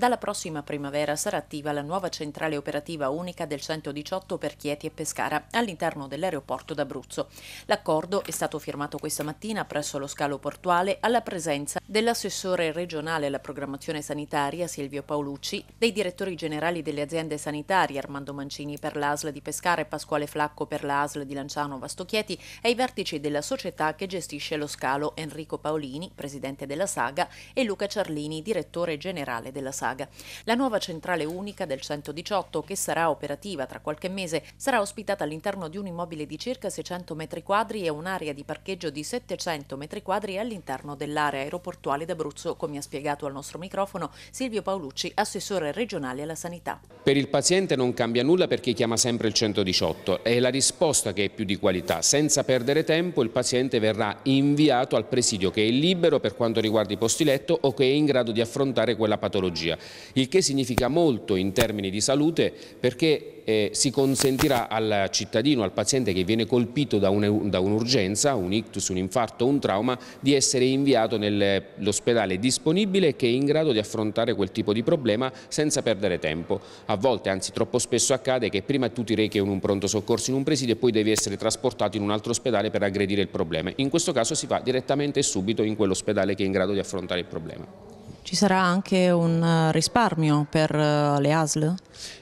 Dalla prossima primavera sarà attiva la nuova centrale operativa unica del 118 per Chieti e Pescara all'interno dell'aeroporto d'Abruzzo. L'accordo è stato firmato questa mattina presso lo scalo portuale alla presenza dell'assessore regionale alla programmazione sanitaria Silvio Paolucci, dei direttori generali delle aziende sanitarie Armando Mancini per l'ASL di Pescara e Pasquale Flacco per l'ASL di Lanciano Vasto Chieti e i vertici della società che gestisce lo scalo Enrico Paolini, presidente della Saga, e Luca Ciarlini, direttore generale della Saga. Saga. La nuova centrale unica del 118, che sarà operativa tra qualche mese, sarà ospitata all'interno di un immobile di circa 600 metri quadri e un'area di parcheggio di 700 metri quadri all'interno dell'area aeroportuale d'Abruzzo, come ha spiegato al nostro microfono Silvio Paolucci, assessore regionale alla sanità. Per il paziente non cambia nulla perché chiama sempre il 118, è la risposta che è più di qualità. Senza perdere tempo il paziente verrà inviato al presidio che è libero per quanto riguarda i posti letto o che è in grado di affrontare quella patologia, il che significa molto in termini di salute perché eh, si consentirà al cittadino, al paziente che viene colpito da un'urgenza, un, un ictus, un infarto, un trauma, di essere inviato nell'ospedale disponibile che è in grado di affrontare quel tipo di problema senza perdere tempo. A volte, anzi troppo spesso accade che prima tu ti rechi in un pronto soccorso in un presidio e poi devi essere trasportato in un altro ospedale per aggredire il problema. In questo caso si va direttamente e subito in quell'ospedale che è in grado di affrontare il problema. Ci sarà anche un eh, risparmio per eh, le ASL?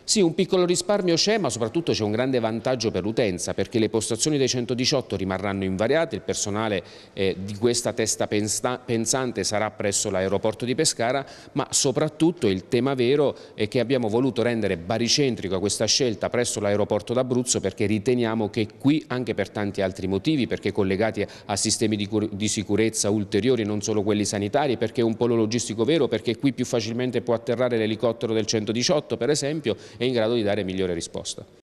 Sì, un piccolo risparmio c'è, ma soprattutto c'è un grande vantaggio per l'utenza, perché le postazioni dei 118 rimarranno invariate, il personale eh, di questa testa pensante sarà presso l'aeroporto di Pescara, ma soprattutto il tema vero è che abbiamo voluto rendere baricentrico questa scelta presso l'aeroporto d'Abruzzo, perché riteniamo che qui, anche per tanti altri motivi, perché collegati a sistemi di, di sicurezza ulteriori, non solo quelli sanitari, perché è un polo logistico vero, vero perché qui più facilmente può atterrare l'elicottero del 118 per esempio, è in grado di dare migliore risposta.